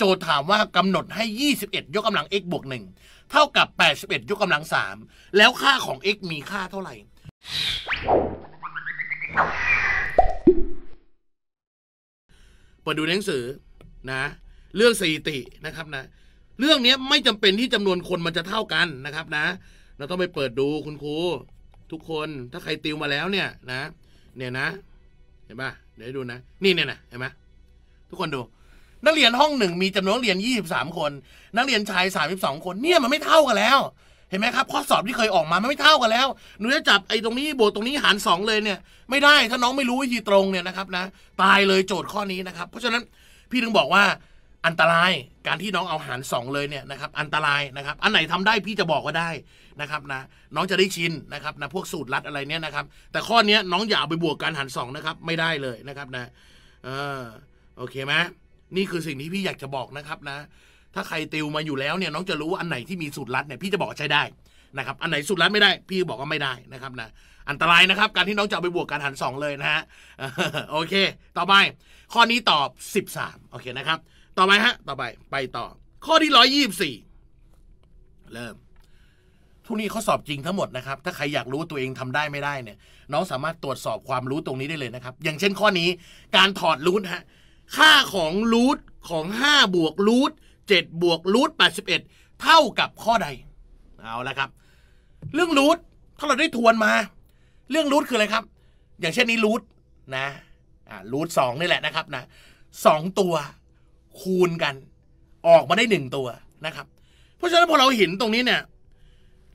โจถามว่ากำหนดให้ 21 ยกกำลัง x บวก 1 เท่ากับ 81 ยกกำลัง 3 แล้วค่าของ x มีค่าเท่าไหร่ เปิดดูหนังสือนะ เรื่องสถิตินะครับนะ เรื่องนี้ไม่จำเป็นที่จำนวนคนมันจะเท่ากันนะครับนะ เราต้องไปเปิดดูคุณครูทุกคน ถ้าใครติวมาแล้วเนี่ยนะ เนี่ยนะ เห็นปะเดี๋ยวดูนะ นี่เนี่ยนะเห็นไหมทุกคนดูนักเรียนห้องหนึ่งมีจำนวนเรียน 23 คน นักเรียนชาย32คน เนี่ยมันไม่เท่ากันแล้ว เห็นไหมครับ ข้อสอบที่เคยออกมามันไม่เท่ากันแล้ว หนูจะจับไอ้ตรงนี้บวกตรงนี้หาร2เลยเนี่ย ไม่ได้ถ้าน้องไม่รู้วิธีตรงเนี่ยนะครับนะตายเลยโจทย์ข้อนี้นะครับ เพราะฉะนั้นพี่ถึงบอกว่า อันตรายการที่น้องเอาหาร 2 เลยเนี่ยนะครับ อันตรายนะครับ อันไหนทำได้พี่จะบอกว่าได้นะครับนะน้องจะได้ชินนะครับนะพวกสูตรลัดอะไรเนี่ยนะครับ แต่ข้อนี้น้องอย่าไปบวกการหาร2นะครับ ไม่ได้เลยนะครับนะเออโอเคไหมนี่คือสิ่งที่พี่อยากจะบอกนะครับนะ ถ้าใครติวมาอยู่แล้วเนี่ยน้องจะรู้ว่าอันไหนที่มีสูตรลัดเนี่ยพี่จะบอกใช้ได้นะครับ อันไหนสูตรลัดไม่ได้ พี่บอกว่าไม่ได้นะครับนะ อันตรายนะครับ การที่น้องจะไปบวกการหารงเลยนะฮะ โอเค ต่อไป ข้อนี้ตอบ 13 โอเคนะครับ ต่อไปฮะ ต่อไป ไปต่อ ข้อที่ 124 เริ่มพวกนี้เขาสอบจริงทั้งหมดนะครับ ถ้าใครอยากรู้ตัวเองทำได้ไม่ได้เนี่ยน้องสามารถตรวจสอบความรู้ตรงนี้ได้เลยนะครับ อย่างเช่นข้อนี้การถอดรูทฮะค่าของรูทของ5บวกรูท7บวกรูท81 เท่ากับข้อใด เอาละครับ เรื่องรูทถ้าเราได้ทวนมา เรื่องรูทคืออะไรครับ อย่างเช่นนี้รูทนะรูทสองนี่แหละนะครับนะสองตัวคูณกัน ออกมาได้หนึ่งตัวนะครับ เพราะฉะนั้นพอเราเห็นตรงนี้เนี่ย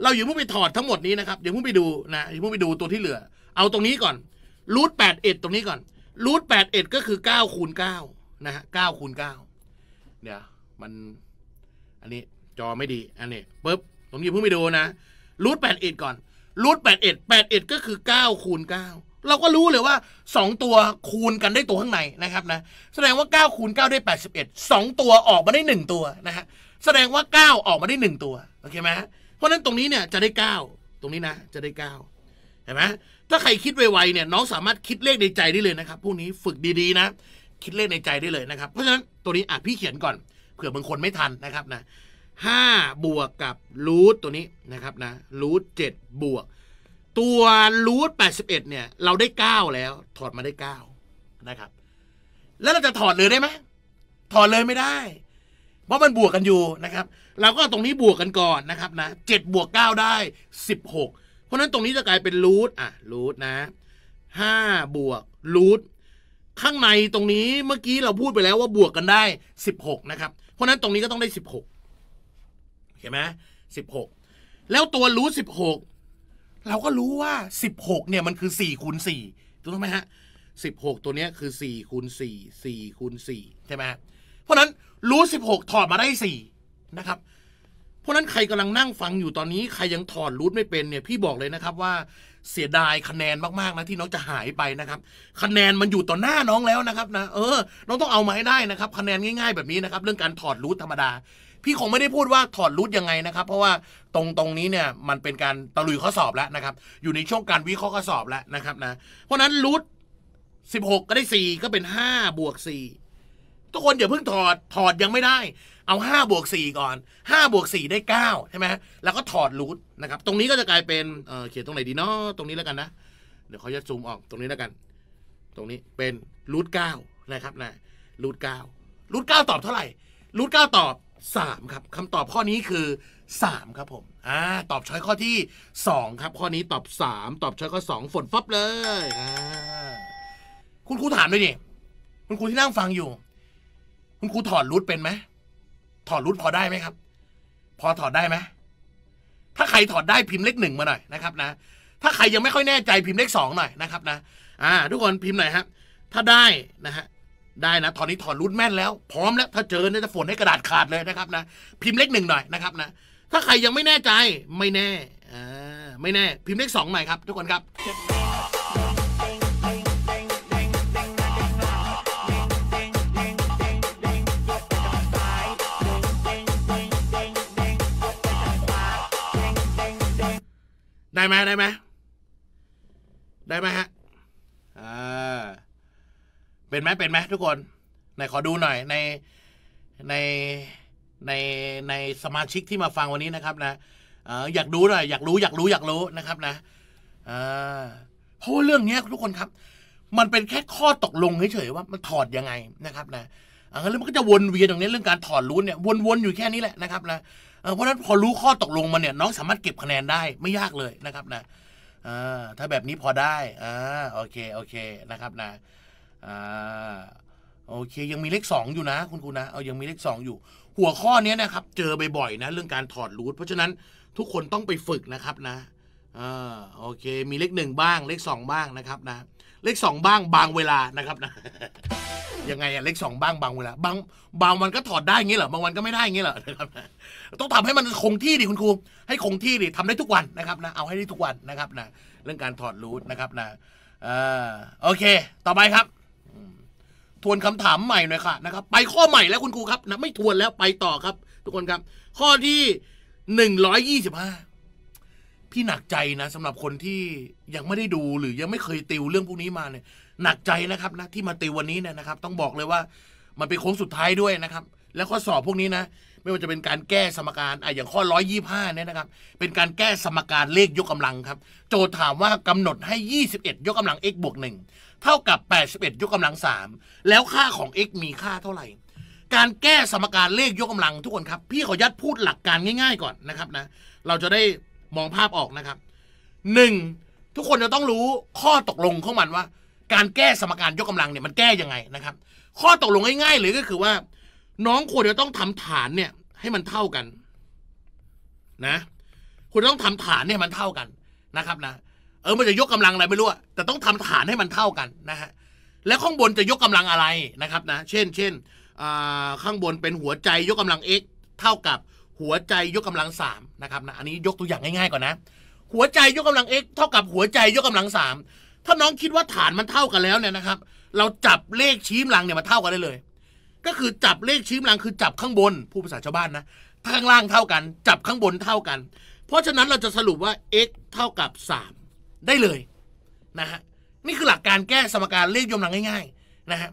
เราอยู่เพิ่งไปถอดทั้งหมดนี้นะครับเดี๋ยวเพิ่งไปดูนะเดี๋ยวเพิ่งไปดูตัวที่เหลือ เอาตรงนี้ก่อนรูทแปดเอ็ดตรงนี้ก่อนรูทแปดเอ็ดก็คือเก้าคูณเก้านะฮะเก้าคูณเก้าเดี๋ยว มัน อันนี้จอไม่ดีอันนี้ปุ๊บผมยิ่เพิ่งไปดูนะรูทแปดเอ็ดก่อนรูทแปดเอ็ดแปดเอ็ดก็คือเก้าคูณเก้าเราก็รู้เลยว่าสองตัวคูณกันได้ตัวข้างในนะครับนะแสดงว่าเก้าคูณเก้าได้แปดดสิบเอ็สองตัวออกมาได้หนึ่งตัวนะฮะแสดงว่าเก้าออกมาได้หนึ่งตัวโอเคไหมเพราะนั้นตรงนี้เนี่ยจะได้เก้าตรงนี้นะจะได้เก้าเห็นไหมถ้าใครคิดไวๆเนี่ยน้องสามารถคิดเลขในใจได้เลยนะครับพวกนี้ฝึกดีๆนะ คิดเลขในใจได้เลยนะครับเพราะฉะนั้นตัวนี้อ่ะพี่เขียนก่อน เผื่อบางคนไม่ทันนะครับนะห้าบวกกับรูทตัวนี้นะครับนะรูทเจ็ดบวก ตัวรูทแปดสิบเอ็ดเนี่ย เราได้เก้าแล้ว ถอดมาได้เก้านะครับ แล้วเราจะถอดเลยได้ไหมถอดเลยไม่ได้ เพราะมันบวกกันอยู่นะครับ เราก็ตรงนี้บวกกันก่อนนะครับนะเจ็ดบวกเก้าได้สิบหกเพราะนั้นตรงนี้จะกลายเป็นรูทอ่ะรูทนะห้าบวกรูทข้างในตรงนี้เมื่อกี้เราพูดไปแล้วว่าบวกกันได้สิบหกนะครับ เพราะนั้นตรงนี้ก็ต้องได้สิบหกเห็นไหมสิบหกแล้วตัวรูทสิบหกเราก็รู้ว่าสิบหกเนี่ยมันคือสี่คูณ่ถูกต้องไหมฮะสิบหกตัวเนี้ยคือสี่คูณี่คูณ่ใช่ไหมเพราะนั้นรูทหกถอดมาได้สี่นะครับเพราะนั้นใครกำลังนั่งฟังอยู่ตอนนี้ใครยังถอดรูทไม่เป็นเนี่ยพี่บอกเลยนะครับว่าเสียดายคะแนนมากๆนะที่น้องจะหายไปนะครับ คะแนนมันอยู่ต่อหน้าน้องแล้วนะครับนะเออน้องต้องเอามาให้ได้นะครับ คะแนนง่ายๆ แบบนี้นะครับเรื่องการถอดรูทธรรมดา พี่คงไม่ได้พูดว่าถอดรูทยังไงนะครับ เพราะว่าตรงตรงนี้เนี่ยมันเป็นการตะลุยข้อสอบแล้วนะครับอยู่ในช่วงการวิเคราะห์ข้อสอบแล้วนะครับนะเพราะนั้นรูทสิบหกก็ได้สี่ก็เป็นห้าบวกสี่ทุกคนอย่าเพิ่งถอด ถอดยังไม่ได้ เอา5บวก่ก่อน5บวก่ได้ 9 ใช่ไหม แล้วก็ถอดรูทนะครับ ตรงนี้ก็จะกลายเป็นเเขียนตรงไหนดีเนาะตรงนี้แล้วกันนะ เดี๋ยวเขาจะซูมออกตรงนี้แล้วกัน ตรงนี้เป็นรูทเก้านะครับนะรูทเก้ารูทเก้าตอบเท่าไหร่ รูทเก้าตอบ 3 ครับ คำตอบข้อนี้คือ 3 ครับผม อ่า ตอบช้อยข้อที่ 2 ครับ ข้อนี้ตอบ3ตอบช้อยข้อ2ฝนฟับเลยอ่าคุณครูถามด้วยดิ คุณครูที่นั่งฟังอยู่คณครูถอดรูทเป็นไหม ถอดรูทพอได้ไหมครับ พอถอดได้ไหมถ้าใครถอดได้พิมพ์เลขหนึ่งมาหน่อยนะครับนะ ถ้าใครยังไม่ค่อยแน่ใจพิมพ์เลขสองหน่อยนะครับนะ อ่า ทุกคนพิมพ์หน่อยครับ ถ้าได้นะฮะ ได้นะตอนนี้ถอดรูทแม่นแล้ว พร้อมแล้วถ้าเจอเนี่ยจะฝนให้กระดาษขาดเลยนะครับนะ พิมพ์เลขหนึ่งหน่อยนะครับนะ ถ้าใครยังไม่แน่ใจไม่แน่อ่าไม่แน่พิมพ์เลขสองหน่อยครับ ทุกคน ครับได้ไหมได้ไหม ได้ไหมฮะอ่าเป็นไหมเป็นไหมทุกคนไหนขอดูหน่อย ในในในในสมาชิกที่มาฟังวันนี้นะครับนะออยากดูหน่อย อยากรู้ อยากรู้ อยากรู้นะครับนะอ่าเพราะว่าเรื่องนี้ทุกคนครับ มันเป็นแค่ข้อตกลงเฉยๆว่ามันถอดยังไงนะครับ นะแล้วมันก็จะวนเวียนตรงนี้เรื่องการถอดรู้เนี่ย วนๆ อยู่แค่นี้แหละนะครับ นะเพราะนั้นพอรู้ข้อตกลงมาเนี่ยน้องสามารถเก็บคะแนนได้ไม่ยากเลยนะครับนะถ้าแบบนี้พอได้อ่าโอเคโอเคนะครับนะอ่าโอเค ยังมีเลขสองอยู่นะคุณครูนะเอายังมีเลขสองอยู่ หัวข้อนี้นะครับ เจอบ่อยๆนะ เรื่องการถอดรูทเพราะฉะนั้นทุกคนต้องไปฝึกนะครับนะอ่าโอเค มีเลขหนึ่งบ้างเลขสองบ้างนะครับนะเลขสองบ้างบางเวลานะครับนะยังไงอะเลขสองบ้างบางเวลาบางบางวันก็ถอดได้งี้เหรอบางวันก็ไม่ได้งี้เหรอนะครับ ต้องทำให้มันคงที่ดิคุณครูให้คงที่ดิทำได้ทุกวันนะครับนะเอาให้ได้ทุกวันนะครับนะเรื่องการถอดรูทนะครับนะเออโอเค ต่อไปครับ ทวนคำถามใหม่หน่อยค่ะนะครับไปข้อใหม่แล้วคุณครูครับนะไม่ทวนแล้วไปต่อครับ ทุกคนครับ ข้อที่หนึ่งร้อยยี่สิบห้าที่หนักใจนะสำหรับคนที่ยังไม่ได้ดูหรือยังไม่เคยติวเรื่องพวกนี้มาเนี่ยหนักใจนะครับนะที่มาติววันนี้เนี่ยนะครับ ต้องบอกเลยว่ามันเป็นโค้งสุดท้ายด้วยนะครับแล้วข้อสอบพวกนี้นะไม่ว่าจะเป็นการแก้สมการอ่ะอย่างข้อร้อยยี่ห้าเนี่ยนะครับเป็นการแก้สมการเลขยกกำลังครับโจทย์ถามว่ากำหนดให้ยี่สิบเอ็ดยกกำลัง x บวกหนึ่งเท่ากับแปดสิบเอ็ดยกกำลังสามแล้วค่าของ x มีค่าเท่าไหร่การแก้สมการเลขยกกำลัง ทุกคนครับพี่ขอยัดพูดหลักการง่าย ๆก่อนนะครับนะเราจะได้มองภาพออกนะครับหนึ่งทุกคนจะต้องรู้ข้อตกลงของมันว่า การแก้สมการยกกำลังเนี่ยมันแก้ยังไงนะครับข้อตกลงง่ายๆเลยก็คือว่า น้องควรจะต้องทำฐานเนี่ยให้มันเท่ากันนะคุณต้องทำฐานเนี่ยมันเท่ากันนะครับนะเออมันจะยกกำลังอะไรไม่รู้ แต่ต้องทำฐานให้มันเท่ากันนะฮะแล้วข้างบนจะยกกำลังอะไรนะครับนะเช่นเช่นข้างบนเป็นหัวใจยกกำลัง x เท่ากับหัวใจยกกำลังสามนะครับนะอันนี้ยกตัวอย่างง่ายๆก่อนนะหัวใจยกกำลัง x เท่ากับหัวใจยกกำลังสามถ้าน้องคิดว่าฐานมันเท่ากันแล้วเนี่ยนะครับเราจับเลขชี้มลังเนี่ยมาเท่ากันได้เลย ก็คือจับเลขชี้มลังคือจับข้างบน ผู้ภาษาชาวบ้านนะข้างล่างเท่ากัน จับข้างบนเท่ากัน เพราะฉะนั้นเราจะสรุปว่า x เท่ากับ3ได้เลยนะฮะนี่คือหลักการแก้สมการเลขยกกำลังง่ายๆนะฮะ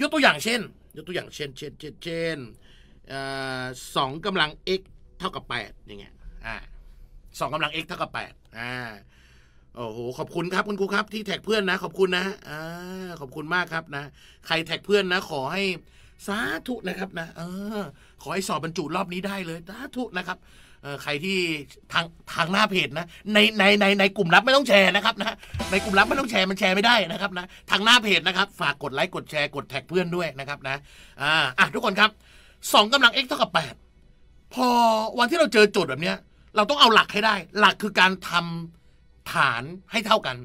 ยกตัวอย่างเช่น ยกตัวอย่างเช่น เช่นเช่นเช่นสองกำลัง x เท่ากับ8อย่างเงี้ยอ่าสองกำลัง x เท่ากับ8อ่าโอ้โหขอบคุณครับคุณครูครับที่แท็กเพื่อนนะ ขอบคุณนะอ่าขอบคุณมากครับนะใครแท็กเพื่อนนะ ขอให้ สาธุนะครับนะ เออขอให้สอบบรรจุรอบนี้ได้เลย สาธุนะครับเออใครที่ทางทางหน้าเพจนะในในในในกลุ่มลับไม่ต้องแชร์นะครับนะในกลุ่มลับไม่ต้องแชร์มันแชร์ไม่ได้นะครับนะทางหน้าเพจนะครับ ฝากกดไลค์กดแชร์กดแท็กเพื่อนด้วยนะครับนะอ่าอ่ะทุกคนครับสองกำลัง x เท่ากับ 8 พอวันที่เราเจอโจทย์แบบเนี้ย เราต้องเอาหลักให้ได้ หลักคือการทำฐานให้เท่ากัน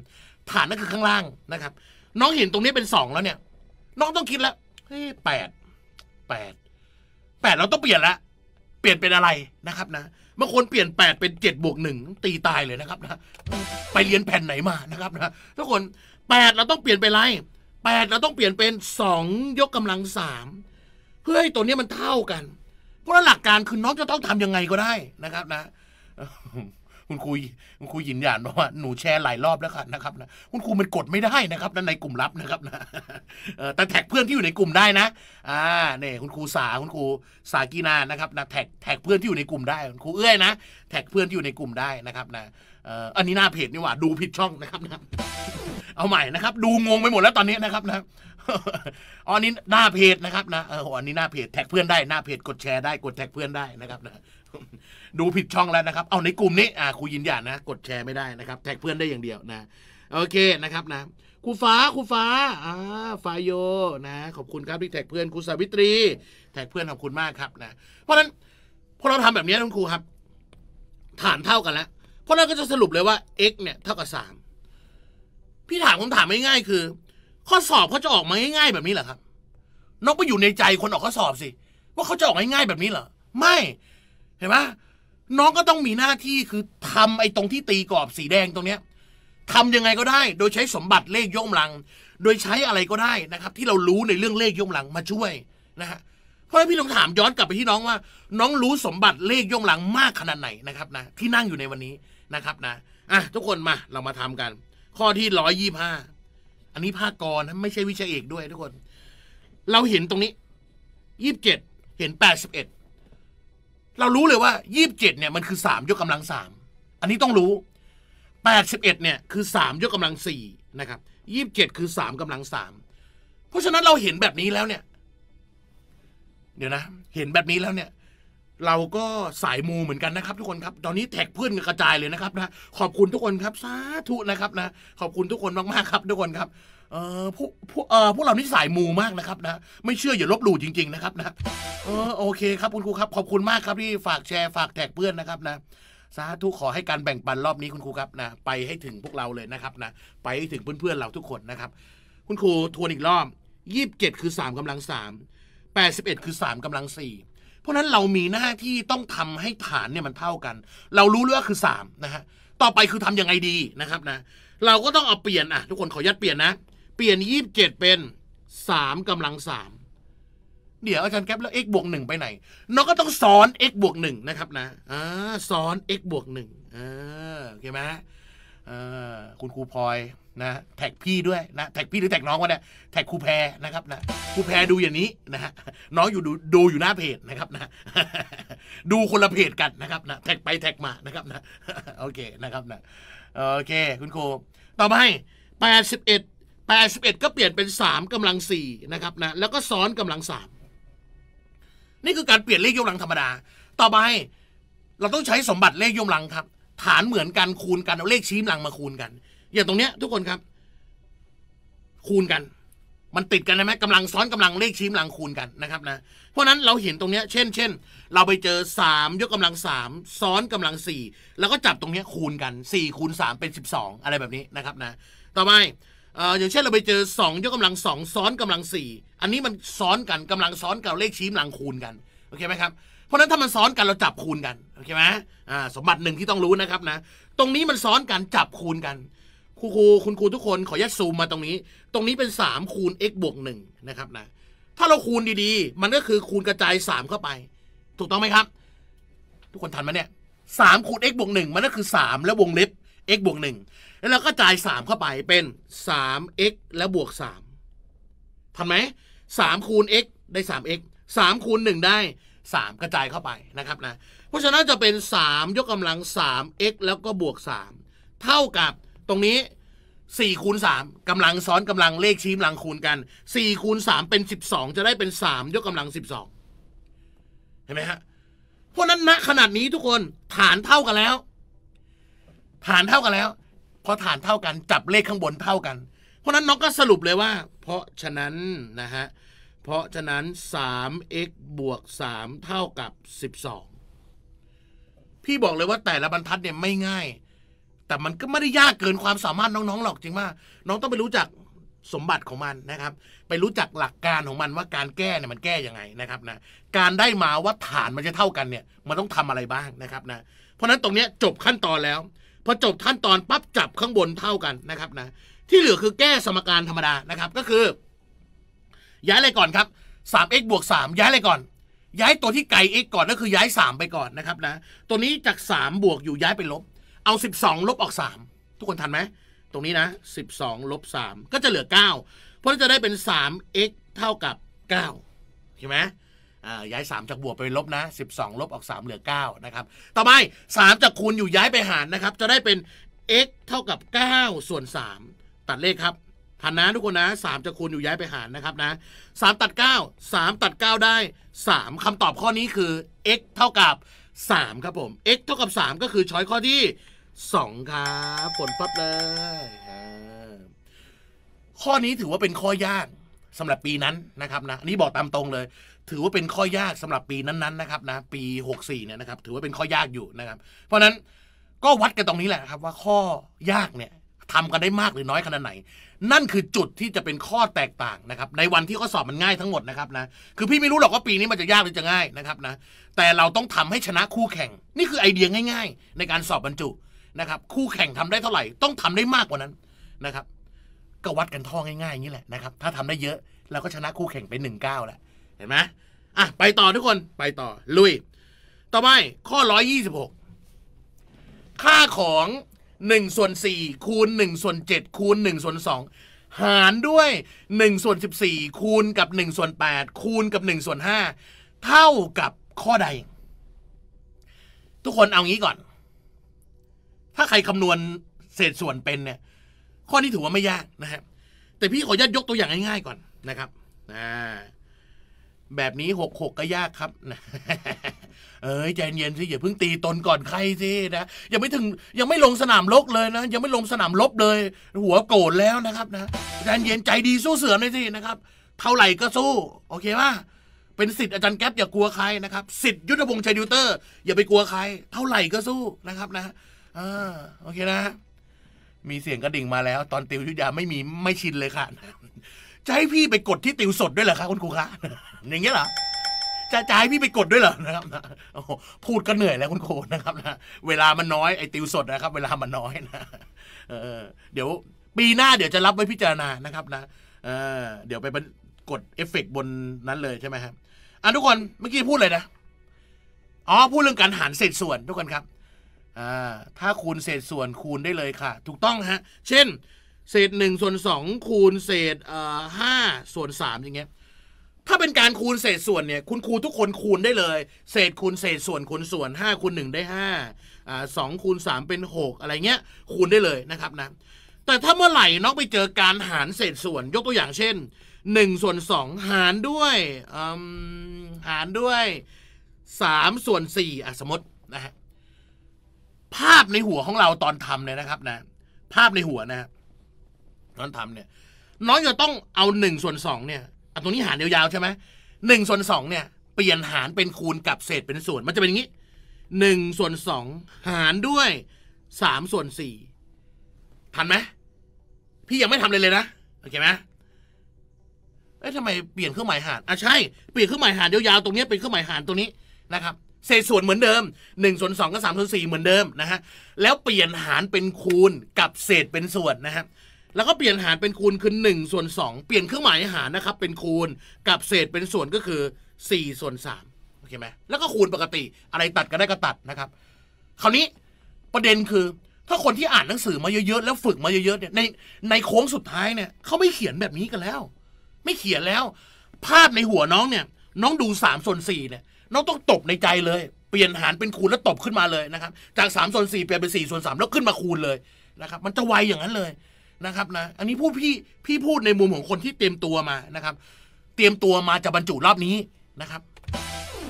ฐานนั่นคือข้างล่างนะครับ น้องเห็นตรงนี้เป็น 2 แล้วเนี่ย น้องต้องคิดแล้วเฮ้ยแปดแปดแปดเราต้องเปลี่ยนละ เปลี่ยนเป็นอะไรนะครับนะ บางคนเปลี่ยน 8 เป็น 7 บวกหนึ่งตีตายเลยนะครับนะ ไปเรียนแผ่นไหนมานะครับนะ ทุกคน8เราต้องเปลี่ยนเป็นอะไร 8 เราต้องเปลี่ยนเป็น2ยกกำลัง3เพื่อให้ตัวนี้มันเท่ากัน เพราะหลักการคือน้องจะต้องทํำยังไงก็ได้นะครับนะคุณครูคุณครูยินยันบอกว่าหนูแชร์หลายรอบแล้วค่ะนะครับนะคุณครูมันกดไม่ได้นะครับนั่นในกลุ่มลับนะครับนะแต่แท็กเพื่อนที่อยู่ในกลุ่มได้นะอ่าเนี่ยคุณครูสาคุณครูสากีนานะครับนะแท็กแท็กเพื่อนที่อยู่ในกลุ่มได้คุณครูเอื้อยนะแท็กเพื่อนที่อยู่ในกลุ่มได้นะครับนะอันนี้หน้าเพจนี่หว่าดูผิดช่องนะครับนะเอาใหม่นะครับ ดูงงไปหมดแล้วตอนนี้นะครับนะอันนี้หน้าเพจนะครับนะเอออันนี้หน้าเพจแท็กเพื่อนได้หน้าเพจกดแชร์ได้กดแท็กเพื่อนได้นะครับนะ ดูผิดช่องแล้วนะครับ เอาในกลุ่มนี้อ่าครูยินหยาดนะกดแชร์ไม่ได้นะครับ แท็กเพื่อนได้อย่างเดียวนะโอเคนะครับนะครูฟ้าครูฟ้าอ่าฟาโยนะขอบคุณครับที่แท็กเพื่อนครูสาวิตรี แท็กเพื่อนขอบคุณมากครับนะเพราะฉะนั้นพอเราทำแบบนี้ทุกนครูครับฐานเท่ากันแล้วเพราะนั้นก็จะสรุปเลยว่า x เนี่ยเท่ากับสามพี่ถามคำถามง่ายๆคือข้อสอบเขาจะออกมาง่ายๆแบบนี้เหรอครับ น้องไปอยู่ในใจคนออกข้อสอบสิ ว่าเขาจะออกง่ายๆแบบนี้เหรอไม่เห็นไหมน้องก็ต้องมีหน้าที่คือทำไอ้ตรงที่ตีกรอบสีแดงตรงเนี้ยทำยังไงก็ได้โดยใช้สมบัติเลขยกกำลัง โดยใช้อะไรก็ได้นะครับ ที่เรารู้ในเรื่องเลขยกกำลังมาช่วยนะฮะเพราะฉะนั้นพี่ต้องถามย้อนกลับไปที่น้องว่า น้องรู้สมบัติเลขยกกำลังมากขนาดไหนนะครับนะที่นั่งอยู่ในวันนี้นะครับนะอ่ะทุกคนมาเรามาทำกัน ข้อที่ร้อยยี่ห้าอันนี้ภาคกร ไม่ใช่วิชาเอกด้วยทุกคน เราเห็นตรงนี้ยี่สิบเจ็ดเห็นแปดสิบเอ็ดเรารู้เลยว่ายี่สิบเจ็ดเนี่ยมันคือสามยกกำลังสามอันนี้ต้องรู้แปดสิบเอ็ดเนี่ยคือสามยกกำลังสี่นะครับยี่สิบเจ็ดคือสามกำลังสาม เพราะฉะนั้นเราเห็นแบบนี้แล้วเนี่ย เดี๋ยวนะ เห็นแบบนี้แล้วเนี่ยเราก็สายมูเหมือนกันนะครับทุกคนครับตอนนี้แท็กเพื่อนกระจายเลยนะครับนะขอบคุณทุกคนครับสาธุนะครับนะขอบคุณทุกคนมากๆครับทุกคนครับเออพวกพวกเออพวกเรานี่สายมูมากนะครับนะไม่เชื่ออย่าลบหลู่จริงๆนะครับนะเออโอเคครับคุณครูครับขอบคุณมากครับที่ฝากแชร์ ฝากแท็กเพื่อนนะครับนะสาธุขอให้การแบ่งปันรอบนี้คุณครูครับนะไปให้ถึงพวกเราเลยนะครับนะไปให้ถึงเพื่อนๆเราทุกคนนะครับ คุณครูทวนอีกรอบยี่สิบเจ็ดคือสามกำลังสามแปดสิบเอ็ดคือสามกำลังสี่เพราะนั้นเรามีหน้าที่ต้องทำให้ฐานเนี่ยมันเท่ากัน เรารู้เรื่องคือ 3 นะฮะต่อไปคือทํำยังไงดีนะครับนะเราก็ต้องเอาเปลี่ยนอ่ะทุกคนขอยัดเปลี่ยนนะ เปลี่ยน 27 เป็น 3 กำลัง 3 เดี๋ยวอาจารย์แก๊ปแล้ว x บวก 1 ไปไหนนราก็ต้องสอน x บวก1นะครับนะอ่าสอน x บวก1อ่าโอเคไหมอ่าคุณครูพลอยนะ แท็กพี่ด้วยนะ แท็กพี่หรือแท็กน้องวะเนี่ยแท็กครูแพรนะครับนะครูแพรดูอย่างนี้นะฮะ น้องอยู่ดูดูอยู่หน้าเพจนะครับนะ ดูคนละเพจกันนะครับนะ แท็กไปแท็กมานะครับนะ โอเคนะครับนะ โอเคคุณครูต่อไปแปดสิบเอ็ดแปดสิบเอ็ดก็เปลี่ยนเป็นสามกำลังสี่นะครับนะ แล้วก็ซ้อนกำลังสามนี่คือการเปลี่ยนเลขยกกำลังธรรมดา ต่อไปเราต้องใช้สมบัติเลขยกกำลังครับฐานเหมือนกันคูณกันเอาเลขชี้กำลังมาคูณกันอย่างตรงเนี้ยทุกคนครับ คูณกัน มันติดกันใช่ไหมกำลัง ซ้อนกำลังเลขชี้กำลังคูณกันนะครับนะเพราะนั้นเราเห็นตรงเนี้ยเช่นเช่นเราไปเจอสามยกกำลังสามซ้อนกำลังสี่แล้วก็จับตรงเนี้ยคูณกันสี่คูณสามเป็นสิบสองอะไรแบบนี้นะครับนะต่อไปอย่างเช่นเราไปเจอสองยกกำลังสองซ้อนกำลังสี่อันนี้มันซ้อนกันกำลังซ้อนกับเลขชี้กำลังคูณกันโอเคไหมครับเพราะนั้นถ้ามันซ้อนกันเราจับคูณกันโอเคไหมสมบัติหนึ่งที่ต้องรู้นะครับนะตรงนี้มันซ้อนกันจับคูณกันครูครูคุณครูทุกคนขอแยกซูมมาตรงนี้ ตรงนี้เป็น 3คูณ x บวกหนึ่งนะครับนะถ้าเราคูณดี ๆ มันก็คือคูณกระจาย 3 เข้าไป ถูกต้องไหมครับ ทุกคนทันไหมเนี่ยสามคูณ x บวกหนึ่งมันก็คือ 3 แล้ววงเล็บ x บวกหนึ่งแล้วเราก็จ่าย 3 เข้าไปเป็น 3x แล้วบวก 3ทันไหม3คูณ x ได้ 3x 3คูณ1 ได้ 3 กระจายเข้าไปนะครับนะเพราะฉะนั้นจะเป็น 3 ยกกำลัง 3x แล้วก็บวก3เท่ากับตรงนี้4คูณสามกำลังซ้อนกำลังเลขชี้กำลังคูณกัน4คูณสามเป็น12จะได้เป็น3ยกกำลัง12เห็นไหมฮะเพราะนั้นณขนาดนี้ทุกคนฐานเท่ากันแล้ว ฐานเท่ากันแล้วพอฐานเท่ากันจับเลขข้างบนเท่ากัน เพราะนั้นน้องก็สรุปเลยว่า เพราะฉะนั้นนะฮะเพราะฉะนั้น 3x บวก3เท่ากับ12พี่บอกเลยว่าแต่ละบรรทัดเนี่ยไม่ง่ายแต่มันก็ไม่ได้ยากเกินความสามารถน้อง ๆหรอกจริงว่าน้องต้องไปรู้จักสมบัติของมันนะครับ ไปรู้จักหลักการของมันว่าการแก้เนี่ยมันแก้ยังไงนะครับนะการได้มาว่าฐานมันจะเท่ากันเนี่ยมันต้องทำอะไรบ้างนะครับนะเพราะนั้นตรงนี้จบขั้นตอนแล้วพอจบขั้นตอนปั๊บจับข้างบนเท่ากันนะครับนะที่เหลือคือแก้สมการธรรมดานะครับก็คือ ย้ายอะไรก่อนครับ 3x บวก3ย้ายอะไรก่อน ย้ายตัวที่ไกล x ก่อนก็คือย้าย3ไปก่อนนะครับนะตัวนี้จาก3บวกอยู่ย้ายไปลบเอาสิบสองลบออกสามทุกคนทันไหมตรงนี้นะสิบสองลบสามก็จะเหลือเก้าเพราะจะได้เป็นสาม x เท่ากับเก้าใช่ไหมย้าย 3 จากบวกไปลบนะ12 ลบออก 3 เหลือ9นะครับต่อไป3จากคูณอยู่ย้ายไปหารนะครับจะได้เป็น x เท่ากับ9ส่วน3ตัดเลขครับทันนะทุกคนนะ3จากคูณอยู่ย้ายไปหารนะครับนะ3ตัด 9 3 ตัด 9 ได้ 3 คำตอบข้อนี้คือ x เท่ากับ3ครับผม x เท่ากับ3ก็คือช้อยข้อที่สองครับผลปั๊บเลยข้อนี้ถือว่าเป็นข้อยากสำหรับปีนั้นนะครับนะนี่บอกตามตรงเลย ถือว่าเป็นข้อยากสำหรับปีนั้นๆนะครับนะปี 64เนี่ยนะครับถือว่าเป็นข้อยากอยู่นะครับเพราะนั้นก็วัดกันตรงนี้แหละครับ ว่าข้อยากเนี่ยทำกันได้มากหรือน้อยขนาดไหน นั่นคือจุดที่จะเป็นข้อแตกต่างนะครับในวันที่ข้อสอบมันง่ายทั้งหมดนะครับนะคือพี่ไม่รู้หรอกว่าปีนี้มันจะยากหรือจะง่ายนะครับนะแต่เราต้องทำให้ชนะคู่แข่ง นี่คือไอเดียง่ายๆ ในการสอบบรรจุนะครับคู่แข่งทำได้เท่าไหร่ต้องทำได้มากกว่านั้นนะครับก็วัดกันท่อง่ายๆอย่างนี้แหละนะครับถ้าทำได้เยอะเราก็ชนะคู่แข่งไป1นึ่งเก้าแหละเห็นไหมอ่ะไปต่อทุกคนไปต่อลุยต่อไปข้อร้อยยี่สิบหกค่าของหนึ่งส่วนสี่คูณหนึ่งส่วนเจ็ดคูณหนึ่งส่วนสองหารด้วยหนึ่งส่วนสสิบี่คูณกับหนึ่งส่วนแปดคูณกับหนึ่งส่วนห้าเท่ากับข้อใด ทุกคนเอางี้ก่อนถ้าใครคำนวณเศษส่วนเป็นเนี่ยข้อนี้ถือว่าไม่ยากนะครับ แต่พี่ขออนุญาตยกตัวอย่างง่าย ๆ ก่อนนะครับแบบนี้หกหกก็ยากครับเอ้ยใจเย็นสิอย่าเพิ่งตีตนก่อนใครสินะยังไม่ถึงยังไม่ลงสนามลบเลยนะยังไม่ลงสนามลบเลยหัวโกรธแล้วนะครับนะใจเย็นใจดีสู้เสือหน่อยสินะครับ เท่าไหร่ก็สู้โอเคป่ะเป็นสิทธิ์อาจารย์แก๊ปอย่ากลัวใครนะครับสิทธิ์ยุทธวงศ์ชัยดิวเตอร์อย่าไปกลัวใคร เท่าไหร่ก็สู้นะครับนะอ่าโอเคนะมีเสียงกระดิ่งมาแล้ว ตอนติวยุทธยาไม่มีไม่ชินเลยค่ะจะให้พี่ไปกดที่ติวสดด้วยเหรอคะคุณครูคะอย่างเงี้ยเหรอจะจะให้พี่ไปกดด้วยเหรอนะครับพูดก็เหนื่อยแล้วคุณครูนะครับนะเวลามันน้อยไอติวสดนะครับ เวลามันน้อยนะเออเดี๋ยวปีหน้าเดี๋ยวจะรับไว้พิจารณานะครับนะเออเดี๋ยวไปกดเอฟเฟกบนนั้นเลยใช่ไหมครับอ่ะทุกคนเมื่อกี้พูดเลยนะอ๋อพูดเรื่องการหารเศษส่วนทุกคนครับอ่าถ้าคูณเศษส่วนคูณได้เลยค่ะ ถูกต้องฮะเช่นเศษหนึ่งส่วนสองคูณเศษเอ่อห้าส่วนสามอย่างเงี้ยถ้าเป็นการคูณเศษส่วนเนี่ยคุณครูทุกคนคูณได้เลย เศษคูณเศษส่วนคูณส่วน 5 คูณ1ได้5อ่าสองคูณ3เป็น 6 อะไรเงี้ยคูณได้เลยนะครับนะแต่ถ้าเมื่อไหร่น้องไปเจอการหารเศษส่วนยกตัวอย่างเช่น1ส่วน2หารด้วยหารด้วย3ส่วน4อ่ะสมมตินะฮะภาพในหัวของเราตอนทำเนี่ยนะครับ นะ ภาพในหัวนะตอนทำเนี่ย น้องจะต้องเอาหนึ่งส่วนสองเนี่ยเอาตรงนี้หารยาวๆใช่ไหมหนึ่งส่วนสองเนี่ยเปลี่ยนหารเป็นคูณกับเศษเป็นส่วน มันจะเป็นอย่างนี้หนึ่งส่วนสองหารด้วยสามส่วนสี่ทันไหม พี่ยังไม่ทำเลยเลยนะโอเคไหมเอ๊ะทำไมเปลี่ยนเครื่องหมายหารอ่ะใช่เปลี่ยนเครื่องหมายหารยาวๆตรงนี้เป็นเครื่องหมายหารตรงนี้นะครับเศษส่วนเหมือนเดิม1ส่วน2กับ3ส่วน4เหมือนเดิมนะฮะแล้วเปลี่ยนหารเป็นคูณกับเศษเป็นส่วนนะฮะแล้วก็เปลี่ยนหารเป็นคูณคือ1ส่วน 2 เปลี่ยนเครื่องหมายหารนะครับ เป็นคูณกับเศษเป็นส่วนก็คือ4ส่วน3โอเคไหมแล้วก็คูณปกติอะไรตัดก็ได้ก็ตัดนะครับคราวนี้ประเด็นคือ ถ้าคนที่อ่านหนังสือมาเยอะๆแล้วฝึกมาเยอะๆเนี่ยในในโค้งสุดท้ายเนี่ยเขาไม่เขียนแบบนี้กันแล้ว ไม่เขียนแล้วภาพในหัวน้องเนี่ยน้องดูสามส่วนสี่เนี่ยน้องต้องตบในใจเลยเปลี่ยนหารเป็นคูณแล้วตบขึ้นมาเลยนะครับ จาก3ส่วน4 เปลี่ยนเป็น4ส่วน3แล้วขึ้นมาคูณเลยนะครับ มันจะไวอย่างนั้นเลยนะครับนะอันนี้พูดพี่พี่พูดในมุมของคนที่เตรียมตัวมานะครับ เตรียมตัวมาจะบรรจุรอบนี้นะครับ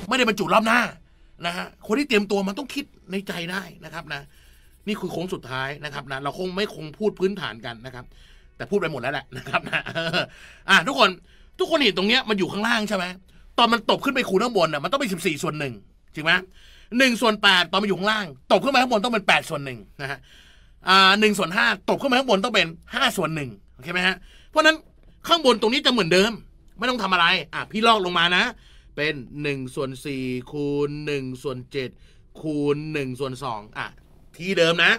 ไม่ได้บรรจุรอบหน้านะฮะคนที่เตรียมตัวมันต้องคิดในใจได้นะครับนะนี่คือโค้งสุดท้ายนะครับนะเราคงไม่คงพูดพื้นฐานกันนะครับ แต่พูดไปหมดแล้วแหละนะครับนะอ่ะทุกคนทุกคนเห็นตรงเนี้ยมันอยู่ข้างล่างใช่ไหมตอนมันตกขึ้นไปขูดข้างบนน่ะมันต้องเป็นสิบสี่ส่วนหนึ่งจริงไหมหนึ่งส่วนแปดตอนมันอยู่ข้างล่างตกขึ้นมาข้างบนต้องเป็นแปดส่วนหนึ่งนะฮะอ่าหนึ่งส่วนห้าตกขึ้นมาข้างบนต้องเป็นห้าส่วนหนึ่งโอเคไหมฮะเพราะนั้นข้างบนตรงนี้จะเหมือนเดิม ไม่ต้องทำอะไรอ่ะพี่ลอกลงมานะ เป็นหนึ่งส่วนสี่คูณหนึ่งส่วนเจ็ดคูณหนึ่งส่วนสองอ่ะที่เดิมนะ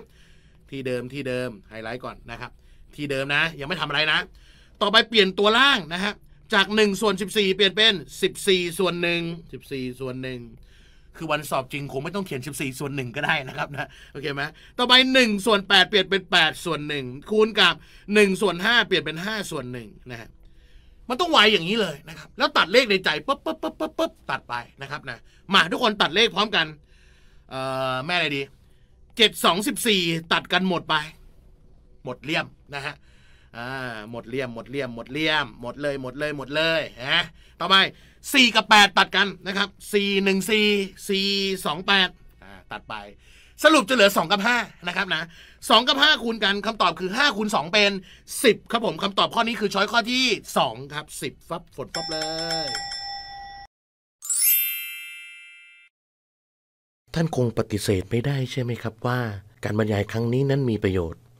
ที่เดิมที่เดิมไฮไลท์ก่อนนะครับ ที่เดิมนะยังไม่ทำอะไรนะ ต่อไปเปลี่ยนตัวล่างนะฮะจาก1ส่วน14 เปลี่ยนเป็น 14ส่วนหนึ่ง14ส่วนหนึ่งคือวันสอบจริงคงไม่ต้องเขียน 14 ส่วนหนึ่งก็ได้นะครับนะโอเคไหมต่อไป1ส่วน8เปลี่ยนเป็น 8 ส่วนหนึ่งคูณกับ 1 ส่วน5เปลี่ยนเป็น5ส่วนหนึ่งนะฮะมันต้องไวอย่างนี้เลยนะครับแล้วตัดเลขในใจปุ๊บปุ๊บปุ๊บปุ๊บปุ๊บตัดไปนะครับนะมาทุกคนตัดเลขพร้อมกันเอ่อแม่อะไรดีเจ็ดสองสิบสี่ตัดกันหมดไป หมดเลี่ยมนะฮะอ่าหมดเลี่ยมหมดเลี่ยมหมดเลี่ยม หมดเลยหมดเลยหมดเลยฮะต่อไป 4 กับ 8 ตัดกันนะครับ 4 1 4 4 2 8อ่าตัดไป สรุปจะเหลือ 2 กับ 5 นะครับนะ 2 กับ 5 คูณกันคำตอบคือ 5 คูณ 2 เป็น 10 ครับผมคำตอบข้อนี้คือ ช้อยข้อที่ 2 ครับ 10 ฟับฝนฟับเลย ท่านคงปฏิเสธไม่ได้ใช่ไหมครับว่า การบรรยายครั้งนี้นั้นมีประโยชน์